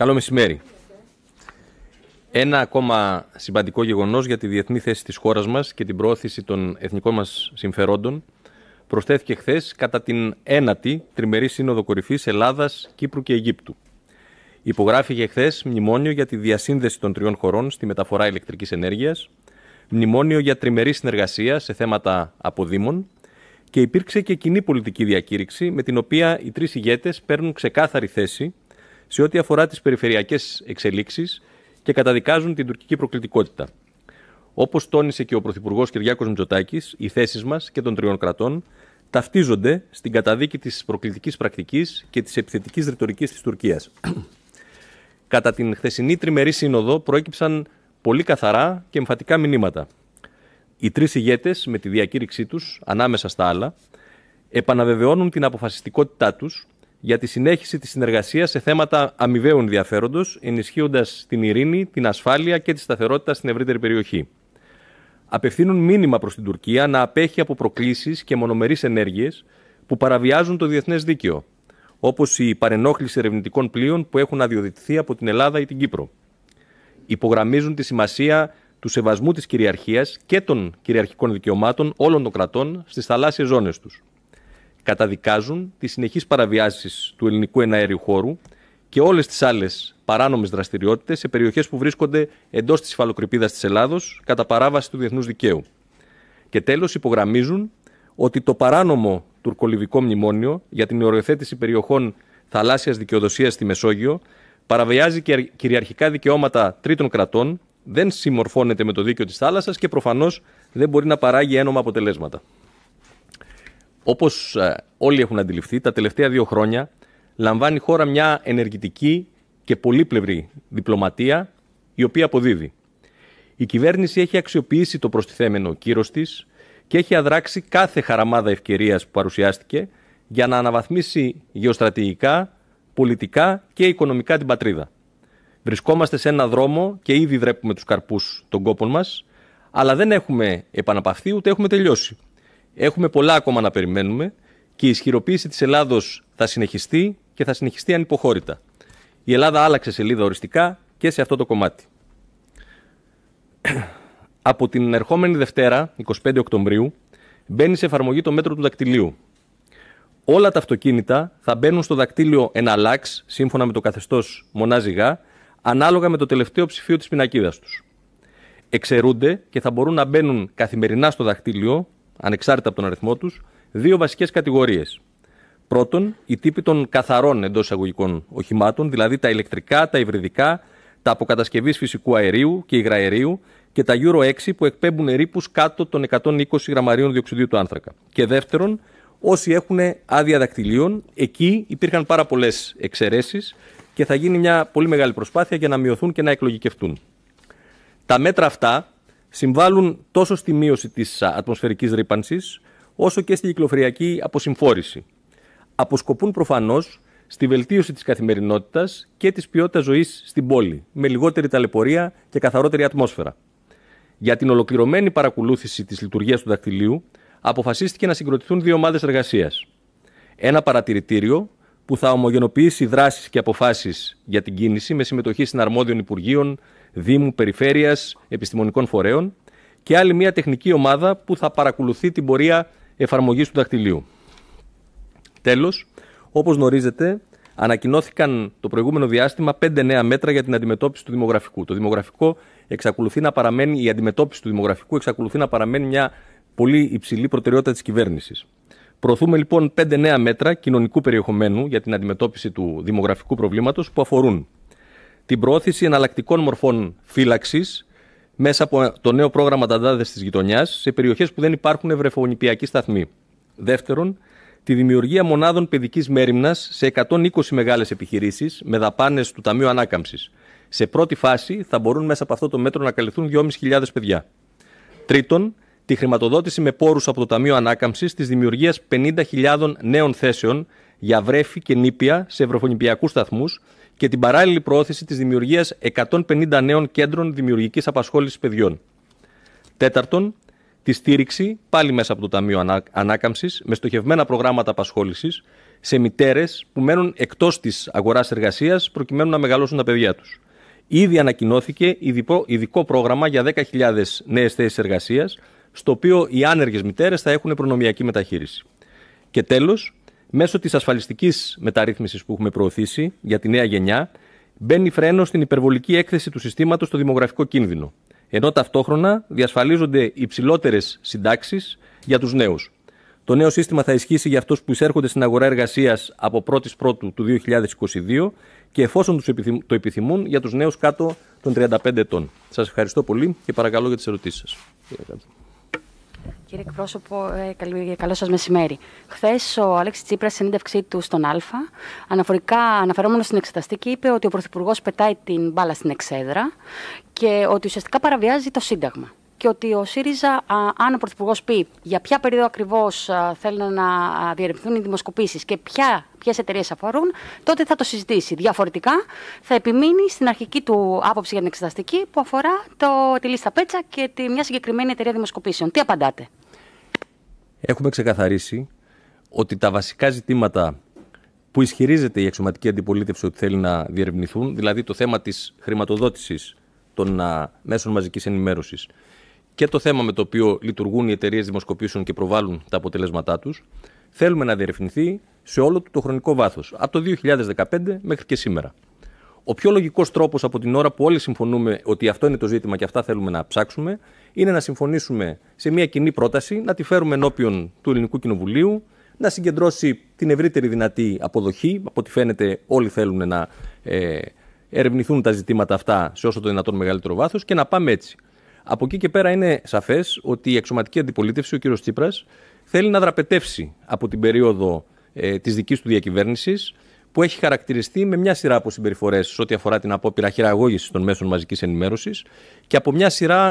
Καλό μεσημέρι. Ένα ακόμα συμπαντικό γεγονός για τη διεθνή θέση της χώρας μας και την προώθηση των εθνικών μας συμφερόντων προσθέθηκε χθες κατά την ένατη τριμερή σύνοδο κορυφής Ελλάδας, Κύπρου και Αιγύπτου. Υπογράφηκε χθες μνημόνιο για τη διασύνδεση των τριών χωρών στη μεταφορά ηλεκτρικής ενέργειας, μνημόνιο για τριμερή συνεργασία σε θέματα αποδήμων και υπήρξε και κοινή πολιτική διακήρυξη με την οποία οι τρεις ηγέτες παίρνουν ξεκάθαρη θέση σε ό,τι αφορά τις περιφερειακές εξελίξεις και καταδικάζουν την τουρκική προκλητικότητα. Όπως τόνισε και ο Πρωθυπουργός Κυριάκος Μητσοτάκης, οι θέσεις μας και των τριών κρατών ταυτίζονται στην καταδίκη της προκλητικής πρακτικής και της επιθετικής ρητορικής της Τουρκίας. Κατά την χθεσινή τριμερή σύνοδο προέκυψαν πολύ καθαρά και εμφατικά μηνύματα. Οι τρεις ηγέτες, με τη διακήρυξή τους, ανάμεσα στα άλλα, επαναβεβαιώνουν την αποφασιστικότητά τους για τη συνέχιση της συνεργασίας σε θέματα αμοιβαίου ενδιαφέροντος, ενισχύοντας την ειρήνη, την ασφάλεια και τη σταθερότητα στην ευρύτερη περιοχή. Απευθύνουν μήνυμα προς την Τουρκία να απέχει από προκλήσεις και μονομερείς ενέργειες που παραβιάζουν το διεθνές δίκαιο, όπως η παρενόχληση ερευνητικών πλοίων που έχουν αδειοδοτηθεί από την Ελλάδα ή την Κύπρο. Υπογραμμίζουν τη σημασία του σεβασμού της κυριαρχίας και των κυριαρχικών δικαιωμάτων όλων των κρατών στις θαλάσσιες ζώνες τους καταδικάζουν τις συνεχείς παραβιάσεις του ελληνικού εναέριου χώρου και όλες τις άλλες παράνομες δραστηριότητες σε περιοχές που βρίσκονται εντός της υφαλοκρηπίδα της Ελλάδος κατά παράβαση του διεθνούς δικαίου. Και τέλος, υπογραμμίζουν ότι το παράνομο τουρκολιβικό μνημόνιο για την οριοθέτηση περιοχών θαλάσσιας δικαιοδοσίας στη Μεσόγειο παραβιάζει και κυριαρχικά δικαιώματα τρίτων κρατών, δεν συμμορφώνεται με το δίκαιο της θάλασσας και προφανώς δεν μπορεί να παράγει ένομα αποτελέσματα. Όπως ε, όλοι έχουν αντιληφθεί, τα τελευταία δύο χρόνια λαμβάνει η χώρα μια ενεργητική και πολύπλευρη διπλωματία, η οποία αποδίδει. Η κυβέρνηση έχει αξιοποιήσει το προστιθέμενο κύρος της και έχει αδράξει κάθε χαραμάδα ευκαιρίας που παρουσιάστηκε για να αναβαθμίσει γεωστρατηγικά, πολιτικά και οικονομικά την πατρίδα. Βρισκόμαστε σε ένα δρόμο και ήδη βρέπουμε τους καρπούς των κόπων μας, αλλά δεν έχουμε επαναπαυθεί ούτε έχουμε τελειώσει. Έχουμε πολλά ακόμα να περιμένουμε και η ισχυροποίηση της Ελλάδος θα συνεχιστεί και θα συνεχιστεί ανυποχώρητα. Η Ελλάδα άλλαξε σελίδα οριστικά και σε αυτό το κομμάτι. Από την ερχόμενη Δευτέρα, 25 Οκτωβρίου, μπαίνει σε εφαρμογή το μέτρο του δακτυλίου. Όλα τα αυτοκίνητα θα μπαίνουν στο δακτύλιο εναλλάξ, σύμφωνα με το καθεστώς μονάζιγα, ανάλογα με το τελευταίο ψηφίο της πινακίδας τους. Εξαιρούνται και θα μπορούν να μπαίνουν καθημερινά στο δακτύλιο ανεξάρτητα από τον αριθμό τους, δύο βασικές κατηγορίες. Πρώτον, οι τύποι των καθαρών εντός εισαγωγικών οχημάτων, δηλαδή τα ηλεκτρικά, τα υβριδικά, τα αποκατασκευής φυσικού αερίου και υγραερίου και τα Euro 6 που εκπέμπουν ρήπους κάτω των 120 γραμμαρίων διοξιδίου του άνθρακα. Και δεύτερον, όσοι έχουν άδεια δακτυλίων, εκεί υπήρχαν πάρα πολλές εξαιρέσεις και θα γίνει μια πολύ μεγάλη προσπάθεια για να μειωθούν και να εκλογικευτούν. Τα μέτρα αυτά συμβάλλουν τόσο στη μείωση της ατμοσφαιρικής ρήπανσης, όσο και στη κυκλοφοριακή αποσυμφόρηση. Αποσκοπούν προφανώς στη βελτίωση της καθημερινότητας και της ποιότητας ζωής στην πόλη, με λιγότερη ταλαιπωρία και καθαρότερη ατμόσφαιρα. Για την ολοκληρωμένη παρακολούθηση της λειτουργίας του δακτυλίου, αποφασίστηκε να συγκροτηθούν δύο ομάδες εργασίας: Ένα παρατηρητήριο που θα ομογενοποιήσει δράσεις και αποφάσεις για την κίνηση με συμμετοχή συναρμόδιων υπουργείων, Δήμου, Περιφέρειας, Επιστημονικών Φορέων και άλλη μια τεχνική ομάδα που θα παρακολουθεί την πορεία εφαρμογής του δαχτυλίου. Τέλος, όπως γνωρίζετε, ανακοινώθηκαν το προηγούμενο διάστημα πέντε νέα μέτρα για την αντιμετώπιση του δημογραφικού. Το δημογραφικό εξακολουθεί να παραμένει, η αντιμετώπιση του δημογραφικού εξακολουθεί να παραμένει μια πολύ υψηλή προτεραιότητα της κυβέρνησης. Προωθούμε λοιπόν πέντε νέα μέτρα κοινωνικού περιεχομένου για την αντιμετώπιση του δημογραφικού προβλήματος που αφορούν την προώθηση εναλλακτικών μορφών φύλαξης μέσα από το νέο πρόγραμμα Ταντάδες της Γειτονιάς σε περιοχές που δεν υπάρχουν ευρεφονιπιακοί σταθμοί. Δεύτερον, τη δημιουργία μονάδων παιδικής μέρημνας σε 120 μεγάλες επιχειρήσεις με δαπάνες του Ταμείου Ανάκαμψης. Σε πρώτη φάση θα μπορούν μέσα από αυτό το μέτρο να καλυφθούν 2.500 παιδιά. Τρίτον, τη χρηματοδότηση με πόρους από το Ταμείο Ανάκαμψης της δημιουργίας 50.000 νέων θέσεων για βρέφη και νήπια σε ευρωφωνιπιακού σταθμούς και την παράλληλη προώθηση της δημιουργίας 150 νέων κέντρων δημιουργικής απασχόλησης παιδιών. Τέταρτον, τη στήριξη, πάλι μέσα από το Ταμείο Ανάκαμψης, με στοχευμένα προγράμματα απασχόλησης σε μητέρες που μένουν εκτός της αγοράς εργασίας προκειμένου να μεγαλώσουν τα παιδιά τους. Ήδη ανακοινώθηκε ειδικό πρόγραμμα για 10.000 νέες θέσεις εργασίας, στο οποίο οι άνεργες μητέρες θα έχουν προνομιακή μεταχείριση. Και τέλος, μέσω της ασφαλιστικής μεταρρύθμισης που έχουμε προωθήσει για τη νέα γενιά, μπαίνει φρένο στην υπερβολική έκθεση του συστήματος στο δημογραφικό κίνδυνο. Ενώ ταυτόχρονα διασφαλίζονται υψηλότερες συντάξεις για τους νέους. Το νέο σύστημα θα ισχύσει για αυτούς που εισέρχονται στην αγορά εργασίας από 1η Πρώτου του 2022 και εφόσον το επιθυμούν για τους νέους κάτω των 35 ετών. Σας ευχαριστώ πολύ και παρακαλώ για τις ερωτήσεις σας. Κύριε εκπρόσωπο, ε, καλό σας μεσημέρι. Χθες ο Αλέξη Τσίπρας, συνέντευξή του στον ΑΛΦΑ, αναφορικά, αναφερόμενος στην εξεταστική, είπε ότι ο Πρωθυπουργός πετάει την μπάλα στην εξέδρα και ότι ουσιαστικά παραβιάζει το Σύνταγμα και ότι ο ΣΥΡΙΖΑ, αν ο Πρωθυπουργός πει για ποια περίοδο ακριβώς θέλουν να διερευνηθούν οι δημοσκοπήσεις και ποια ποιες εταιρείες αφορούν, τότε θα το συζητήσει. Διαφορετικά, θα επιμείνει στην αρχική του άποψη για την εξεταστική που αφορά το, τη λίστα Πέτσα και τη, μια συγκεκριμένη εταιρεία δημοσκοπήσεων. Τι απαντάτε. Έχουμε ξεκαθαρίσει ότι τα βασικά ζητήματα που ισχυρίζεται η εξωματική αντιπολίτευση ότι θέλει να διερευνηθούν, δηλαδή το θέμα της χρηματοδότησης των μέσων μαζικής ενημέρωσης και το θέμα με το οποίο λειτουργούν οι εταιρείες δημοσκοπήσεων και προβάλλουν τα αποτελέσματά τους, θέλουμε να διερευνηθεί σε όλο του το χρονικό βάθος, από το 2015 μέχρι και σήμερα. Ο πιο λογικός τρόπος από την ώρα που όλοι συμφωνούμε ότι αυτό είναι το ζήτημα και αυτά θέλουμε να ψάξουμε, είναι να συμφωνήσουμε σε μια κοινή πρόταση, να τη φέρουμε ενώπιον του Ελληνικού Κοινοβουλίου, να συγκεντρώσει την ευρύτερη δυνατή αποδοχή. Από ό,τι φαίνεται, όλοι θέλουν να ε, ερευνηθούν τα ζητήματα αυτά σε όσο το δυνατόν μεγαλύτερο βάθος και να πάμε έτσι. Από εκεί και πέρα είναι σαφές ότι η εξωματική αντιπολίτευση, ο κύριος Τσίπρας, θέλει να δραπετεύσει από την περίοδο ε, της δικής του διακυβέρνησης, που έχει χαρακτηριστεί με μια σειρά από συμπεριφορές σε ό,τι αφορά την απόπειρα χειραγώγησης των μέσων μαζικής ενημέρωσης και,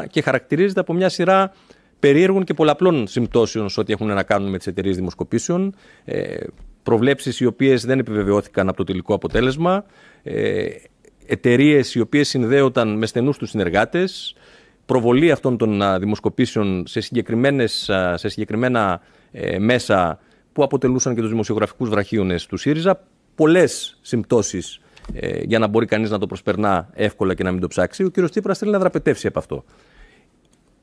και χαρακτηρίζεται από μια σειρά περίεργων και πολλαπλών συμπτώσεων σε ό,τι έχουν να κάνουν με τις εταιρείες δημοσκοπήσεων. Ε, Προβλέψεις οι οποίες δεν επιβεβαιώθηκαν από το τελικό αποτέλεσμα. Ε, εταιρείες οι οποίες συνδέονταν με στενούς τους συνεργάτες προβολή αυτών των δημοσκοπήσεων σε, συγκεκριμένες, σε συγκεκριμένα ε, μέσα που αποτελούσαν και τους δημοσιογραφικούς βραχίονες του ΣΥΡΙΖΑ, πολλές συμπτώσεις ε, για να μπορεί κανείς να το προσπερνά εύκολα και να μην το ψάξει. Ο κύριος Τσίπρας θέλει να δραπετεύσει από αυτό.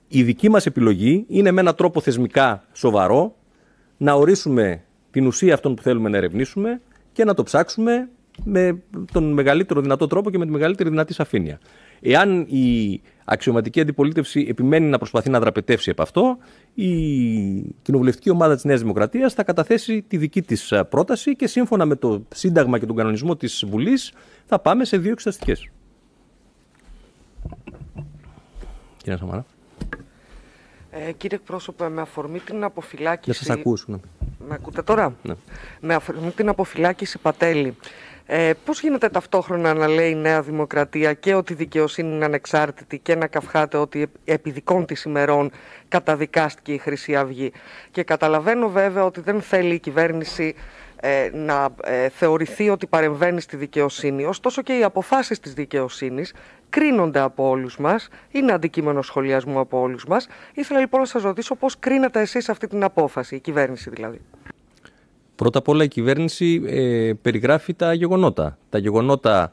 Η δική μας επιλογή είναι με έναν τρόπο θεσμικά σοβαρό να ορίσουμε την ουσία αυτών που θέλουμε να ερευνήσουμε και να το ψάξουμε με τον μεγαλύτερο δυνατό τρόπο και με τη μεγαλύτερη δυνατή σαφήνεια. Εάν η αξιωματική αντιπολίτευση επιμένει να προσπαθεί να δραπετεύσει από αυτό, η κοινοβουλευτική ομάδα της Νέας Δημοκρατίας θα καταθέσει τη δική της ε, πρόταση και σύμφωνα με το Σύνταγμα και τον κανονισμό της Βουλής θα πάμε σε δύο εξεταστικές. Κύριε Σαμαρά. Ε, κύριε εκπρόσωπε, με αφορμή την αποφυλάκηση. Να σας με ακούτε τώρα. Ναι. Με αφορμή την αποφυλάκηση Πατέλη. Ε, πώς γίνεται ταυτόχρονα να λέει η Νέα Δημοκρατία και ότι η δικαιοσύνη είναι ανεξάρτητη και να καυχάται ότι επί δικών της ημερών καταδικάστηκε η Χρυσή Αυγή. Και καταλαβαίνω βέβαια ότι δεν θέλει η κυβέρνηση ε, να ε, θεωρηθεί ότι παρεμβαίνει στη δικαιοσύνη. Ωστόσο και οι αποφάσεις της δικαιοσύνης κρίνονται από όλους μας, είναι αντικείμενο σχολιασμού από όλους μας. Ήθελα λοιπόν να σας ρωτήσω πώς κρίνατε εσείς αυτή την απόφαση, η κυβέρνηση δηλαδή. Πρώτα απ' όλα η κυβέρνηση ε, περιγράφει τα γεγονότα. Τα γεγονότα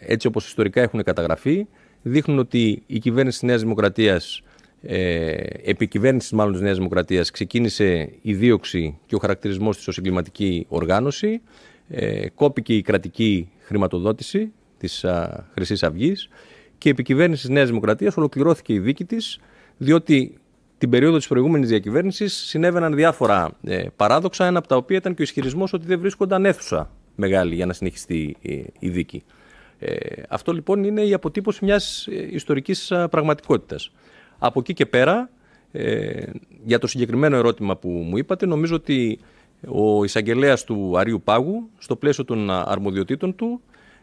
έτσι όπως ιστορικά έχουν καταγραφεί δείχνουν ότι η κυβέρνηση της Νέας Δημοκρατίας ε, επί κυβέρνηση μάλλον της Νέας Δημοκρατίας ξεκίνησε η δίωξη και ο χαρακτηρισμός της ως εγκληματική οργάνωση, ε, κόπηκε η κρατική χρηματοδότηση της χρυσής αυγής και επί κυβέρνηση της Νέας ολοκληρώθηκε η δίκη της, διότι την περίοδο της προηγούμενης διακυβέρνησης συνέβαιναν διάφορα ε, παράδοξα, ένα από τα οποία ήταν και ο ισχυρισμός ότι δεν βρίσκονταν αίθουσα μεγάλη για να συνεχιστεί ε, η δίκη. Ε, αυτό λοιπόν είναι η αποτύπωση μιας ε, ιστορικής πραγματικότητας. Από εκεί και πέρα, ε, για το συγκεκριμένο ερώτημα που μου είπατε, νομίζω ότι ο εισαγγελέας του Αρίου Πάγου, στο πλαίσιο των αρμοδιοτήτων του,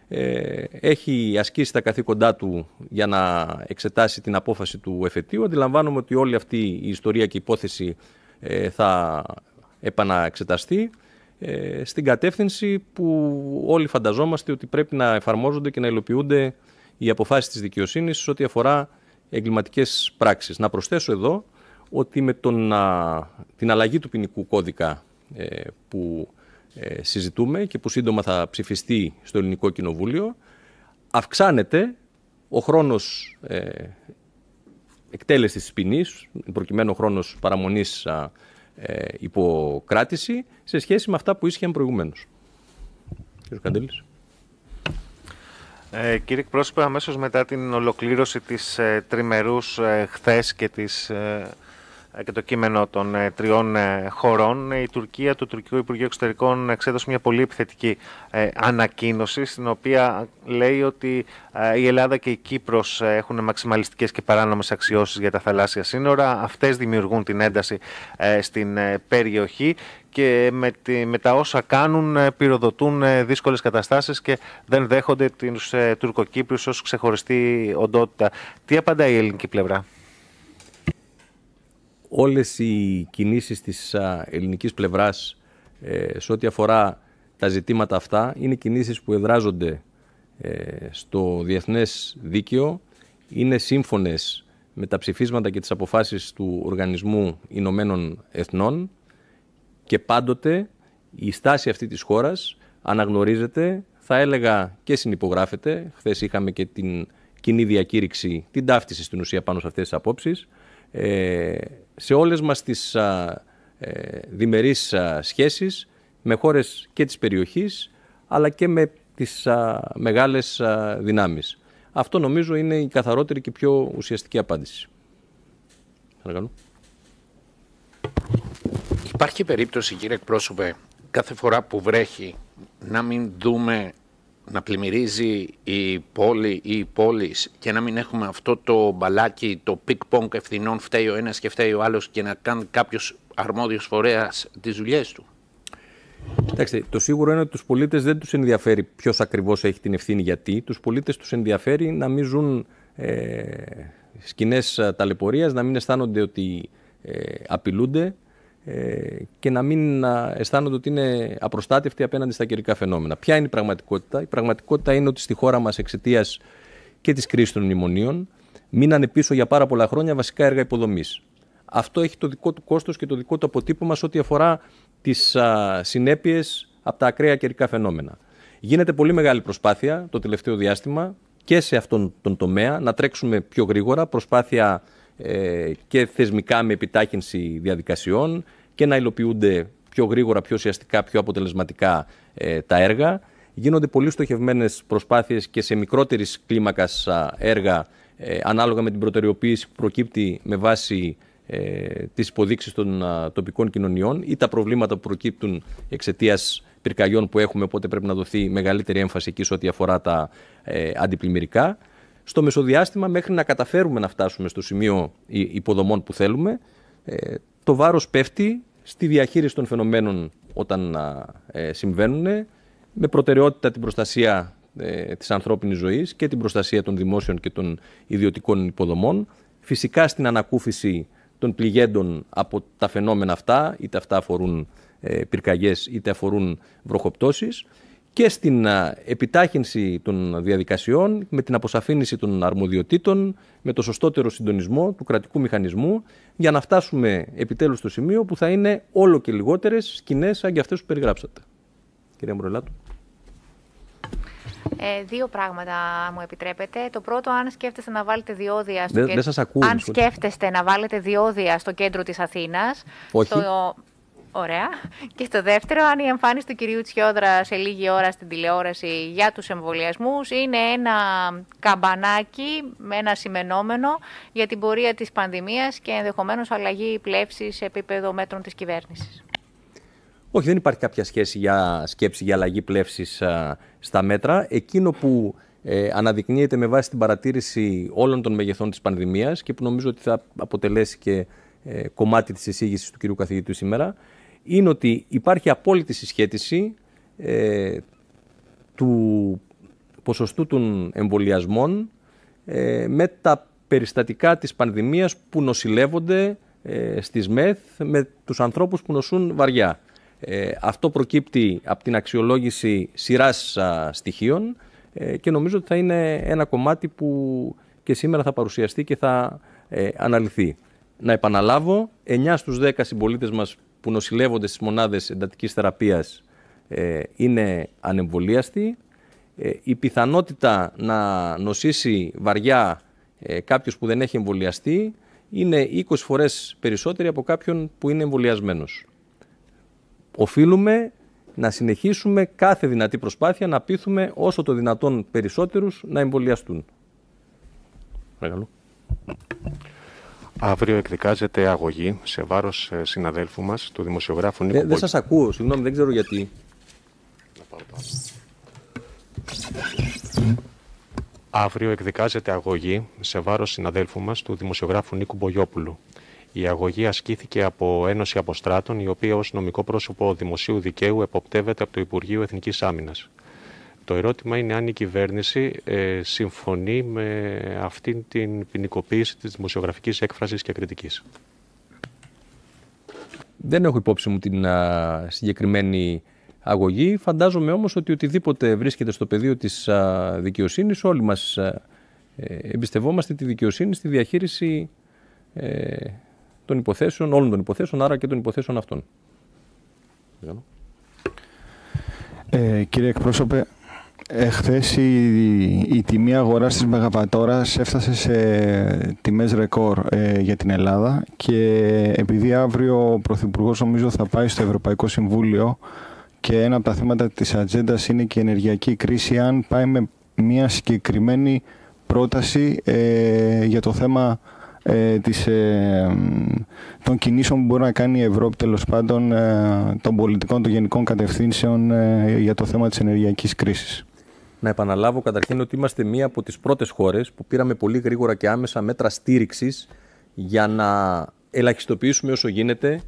ε, έχει ασκήσει τα καθήκοντά του για να εξετάσει την απόφαση του εφετείου. Αντιλαμβάνομαι ότι όλη αυτή η ιστορία και η υπόθεση ε, θα επαναεξεταστεί ε, στην κατεύθυνση που όλοι φανταζόμαστε ότι πρέπει να εφαρμόζονται και να υλοποιούνται οι αποφάσεις της δικαιοσύνης ό,τι αφορά εγκληματικές πράξεις. Να προσθέσω εδώ ότι με τον, την αλλαγή του ποινικού κώδικα ε, που ε, συζητούμε και που σύντομα θα ψηφιστεί στο Ελληνικό Κοινοβούλιο, αυξάνεται ο χρόνος ε, εκτέλεσης της προκειμένου ο χρόνος παραμονής ε, υποκράτηση, σε σχέση με αυτά που ίσχυαν προηγουμένως. Κύριε Καντέλης. Ε, κύριε εκπρόσωπε, αμέσως μετά την ολοκλήρωση της ε, τριμερούς ε, χθες και της ε, ε, και το κείμενο των ε, τριών ε, χωρών, η Τουρκία του Τουρκικού Υπουργείου Εξωτερικών εξέδωσε μια πολύ επιθετική ανακοίνωση, στην οποία λέει ότι η Ελλάδα και η Κύπρος έχουν μαξιμαλιστικές και παράνομες αξιώσεις για τα θαλάσσια σύνορα. Αυτές δημιουργούν την ένταση στην περιοχή και με, τη, με τα όσα κάνουν πυροδοτούν δύσκολες καταστάσεις και δεν δέχονται τους Τουρκοκύπριους ως ξεχωριστή οντότητα. Τι απαντάει η ελληνική πλευρά όλες οι κινήσεις της ελληνικής πλευράς ε, σε ό,τι αφορά τα ζητήματα αυτά είναι κινήσεις που εδράζονται ε, στο διεθνές δίκαιο, είναι σύμφωνες με τα ψηφίσματα και τις αποφάσεις του Οργανισμού Ηνωμένων Εθνών και πάντοτε η στάση αυτή της χώρας αναγνωρίζεται, θα έλεγα και συνυπογράφεται. Χθες είχαμε και την κοινή διακήρυξη, την ταύτιση στην ουσία πάνω σε αυτές τις απόψεις. Ε, σε όλες μας τις ε, διμερείς σχέσεις με χώρες και της περιοχής αλλά και με τις μεγάλες δυνάμεις. Αυτό νομίζω είναι η καθαρότερη και πιο ουσιαστική απάντηση. Παρακαλώ. Υπάρχει περίπτωση, κύριε εκπρόσωπε, κάθε φορά που βρέχει να μην δούμε να πλημμυρίζει η πόλη ή οι πόλεις και να μην έχουμε αυτό το μπαλάκι, το πικ-πονκ ευθυνών, φταίει ο ένας και φταίει ο άλλος και να κάνει κάποιος αρμόδιος φορέας τις δουλειές του. Κοιτάξτε, το σίγουρο είναι ότι τους πολίτες δεν τους ενδιαφέρει ποιος ακριβώς έχει την ευθύνη γιατί. Τους πολίτες τους ενδιαφέρει να μην ζουν ε, σκηνές ε, ταλαιπωρίας, να μην αισθάνονται ότι ε, απειλούνται, ε, και να μην αισθάνονται ότι είναι απροστάτευτοι απέναντι στα καιρικά φαινόμενα. Ποια είναι η πραγματικότητα. Η πραγματικότητα είναι ότι στη χώρα μας εξαιτίας και της κρίσης των μνημονίων μείνανε πίσω για πάρα πολλά χρόνια βασικά έργα υποδομής. Αυτό έχει το δικό του κόστος και το δικό του αποτύπωμα σε ό,τι αφορά τις α, συνέπειες από τα ακραία καιρικά φαινόμενα. Γίνεται πολύ μεγάλη προσπάθεια το τελευταίο διάστημα και σε αυτόν τον τομέα να τρέξουμε πιο γρήγορα, προσπάθεια ε, και θεσμικά με επιτάχυνση διαδικασιών και να υλοποιούνται πιο γρήγορα, πιο ουσιαστικά, πιο αποτελεσματικά ε, τα έργα. Γίνονται πολύ στοχευμένες προσπάθειες και σε μικρότερης κλίμακας έργα ε, ανάλογα με την προτεραιοποίηση που προκύπτει με βάση ε, τις υποδείξεις των τοπικών κοινωνιών ή τα προβλήματα που προκύπτουν εξαιτίας πυρκαγιών που έχουμε. Οπότε πρέπει να δοθεί μεγαλύτερη έμφαση εκεί σε ό,τι αφορά τα αντιπλημμυρικά στο μεσοδιάστημα μέχρι να καταφέρουμε να φτάσουμε στο σημείο υποδομών που θέλουμε, ε, το βάρος πέφτει στη διαχείριση των φαινομένων όταν ε, συμβαίνουν, με προτεραιότητα την προστασία ε, της ανθρώπινης ζωής και την προστασία των δημόσιων και των ιδιωτικών υποδομών, φυσικά στην ανακούφιση των πληγέντων από τα φαινόμενα αυτά, είτε αυτά αφορούν πυρκαγιές είτε αφορούν βροχοπτώσεις και στην επιτάχυνση των διαδικασιών, με την αποσαφήνιση των αρμοδιοτήτων, με το σωστότερο συντονισμό του κρατικού μηχανισμού, για να φτάσουμε επιτέλους στο σημείο που θα είναι όλο και λιγότερες σκηνές σαν και αυτές που περιγράψατε. Κυρία Μπρολάτου. Ε, δύο πράγματα μου επιτρέπετε. Το πρώτο, αν σκέφτεστε να βάλετε διόδια στο κέντρο. αν σκέφτεστε να βάλετε διόδια στο κέντρο της Αθήνας, Ωραία. Και στο δεύτερο, αν η εμφάνιση του κυρίου Τσιόδρα σε λίγη ώρα στην τηλεόραση για τους εμβολιασμούς είναι ένα καμπανάκι με ένα σημενόμενο για την πορεία της πανδημίας και ενδεχομένως αλλαγή πλεύση σε επίπεδο μέτρων της κυβέρνησης. Όχι, δεν υπάρχει κάποια σχέση για σκέψη για αλλαγή πλεύσης στα μέτρα. Εκείνο που ε, αναδεικνύεται με βάση την παρατήρηση όλων των μεγεθών της πανδημίας και που νομίζω ότι θα αποτελέσει και ε, κομμάτι της εισήγησης του κυρίου καθηγητού σήμερα, είναι ότι υπάρχει απόλυτη συσχέτιση ε, του ποσοστού των εμβολιασμών ε, με τα περιστατικά της πανδημίας που νοσηλεύονται ε, στις ΜΕΘ με τους ανθρώπους που νοσούν βαριά. αυτό προκύπτει από την αξιολόγηση σειράς στοιχείων και νομίζω ότι θα είναι ένα κομμάτι που και σήμερα θα παρουσιαστεί και θα αναλυθεί. Να επαναλάβω, 9 στους 10 συμπολίτες μας που νοσηλεύονται στις μονάδες εντατικής θεραπείας ε, είναι ανεμβολίαστη. Ε, η πιθανότητα να νοσήσει βαριά ε, κάποιος που δεν έχει εμβολιαστεί είναι 20 φορές περισσότερη από κάποιον που είναι εμβολιασμένος. Οφείλουμε να συνεχίσουμε κάθε δυνατή προσπάθεια να πείθουμε όσο το δυνατόν περισσότερους να εμβολιαστούν. Αύριο εκδικάζεται αγωγή σε βάρος ε, συναδέλφου μας, του δημοσιογράφου Νίκο. Ε, δεν δε σας ακούω, συγγνώμη, δεν ξέρω γιατί. Να το Αύριο εκδικάζεται αγωγή σε βάρος συναδέλφου μας, του δημοσιογράφου Νίκου Μπογιόπουλου. Η αγωγή ασκήθηκε από Ένωση Αποστράτων, η οποία ως νομικό πρόσωπο δημοσίου δικαίου εποπτεύεται από το Υπουργείο Εθνικής Άμυνας. Το ερώτημα είναι αν η κυβέρνηση ε, συμφωνεί με αυτήν την ποινικοποίηση της δημοσιογραφικής έκφρασης και κριτικής. Δεν έχω υπόψη μου την συγκεκριμένη αγωγή. Φαντάζομαι όμως ότι οτιδήποτε βρίσκεται στο πεδίο της α, δικαιοσύνης, όλοι μας α, ε, εμπιστευόμαστε τη δικαιοσύνη στη διαχείριση ε, των υποθέσεων, όλων των υποθέσεων, άρα και των υποθέσεων αυτών. Ε, κύριε εκπρόσωπε, Εχθές η, η τιμή αγοράς της Μεγαβατόρα έφτασε σε τιμές ρεκόρ ε, για την Ελλάδα και επειδή αύριο ο Πρωθυπουργός νομίζω θα πάει στο Ευρωπαϊκό Συμβούλιο και ένα από τα θέματα της ατζέντας είναι και η ενεργειακή κρίση αν πάει με μια συγκεκριμένη πρόταση ε, για το θέμα ε, της, των κινήσεων που μπορεί να κάνει η Ευρώπη τέλος πάντων των πολιτικών, των γενικών κατευθύνσεων για το θέμα της ενεργειακής κρίσης να επαναλάβω καταρχήν ότι είμαστε μία από τις πρώτες χώρες που πήραμε πολύ γρήγορα και άμεσα μέτρα στήριξης για να ελαχιστοποιήσουμε όσο γίνεται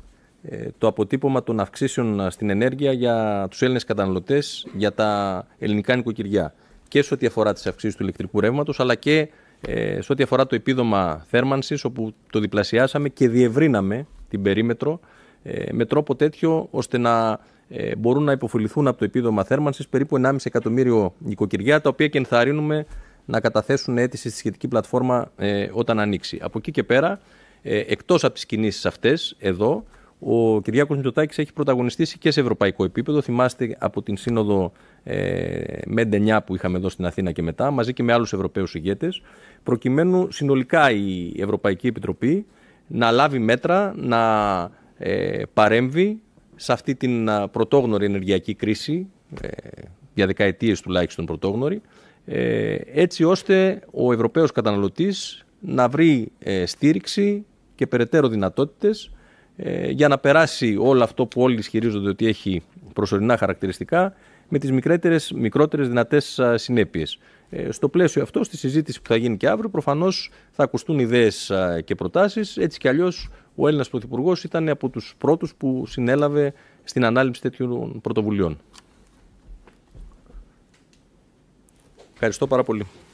ε, το αποτύπωμα των αυξήσεων στην ενέργεια για τους Έλληνες καταναλωτές, για τα ελληνικά νοικοκυριά. Και σε ό,τι αφορά τις αυξήσεις του ηλεκτρικού ρεύματος, αλλά και ε, σε ό,τι αφορά το επίδομα θέρμανσης, όπου το διπλασιάσαμε και διευρύναμε την περίμετρο ε, με τρόπο τέτοιο ώστε να ε, μπορούν να υποφεληθούν από το επίδομα θέρμανσης περίπου 1,5 εκατομμύριο νοικοκυριά, τα οποία και ενθαρρύνουμε να καταθέσουν αίτηση στη σχετική πλατφόρμα ε, όταν ανοίξει. Από εκεί και πέρα, ε, εκτός από τις κινήσεις αυτές, εδώ, ο Κυριάκος Μητσοτάκης έχει πρωταγωνιστήσει και σε ευρωπαϊκό επίπεδο. Θυμάστε από την σύνοδο ε, ΜΕΝΤΕ που είχαμε εδώ στην Αθήνα και μετά, μαζί και με άλλους Ευρωπαίους ηγέτες, προκειμένου συνολικά η Ευρωπαϊκή Επιτροπή να λάβει μέτρα, να ε, παρέμβει σε αυτή την πρωτόγνωρη ενεργειακή κρίση, ε, για δεκαετίες τουλάχιστον πρωτόγνωρη, ε, έτσι ώστε ο Ευρωπαίος καταναλωτής να βρει ε, στήριξη και περαιτέρω δυνατότητες για να περάσει όλο αυτό που όλοι ισχυρίζονται ότι έχει προσωρινά χαρακτηριστικά με τις μικρότερες, μικρότερες δυνατές συνέπειες. Στο πλαίσιο αυτό, στη συζήτηση που θα γίνει και αύριο, προφανώς θα ακουστούν ιδέες και προτάσεις. Έτσι κι αλλιώς ο Έλληνας Πρωθυπουργός ήταν από τους πρώτους που συνέλαβε στην ανάληψη τέτοιων πρωτοβουλειών. Ευχαριστώ πάρα πολύ.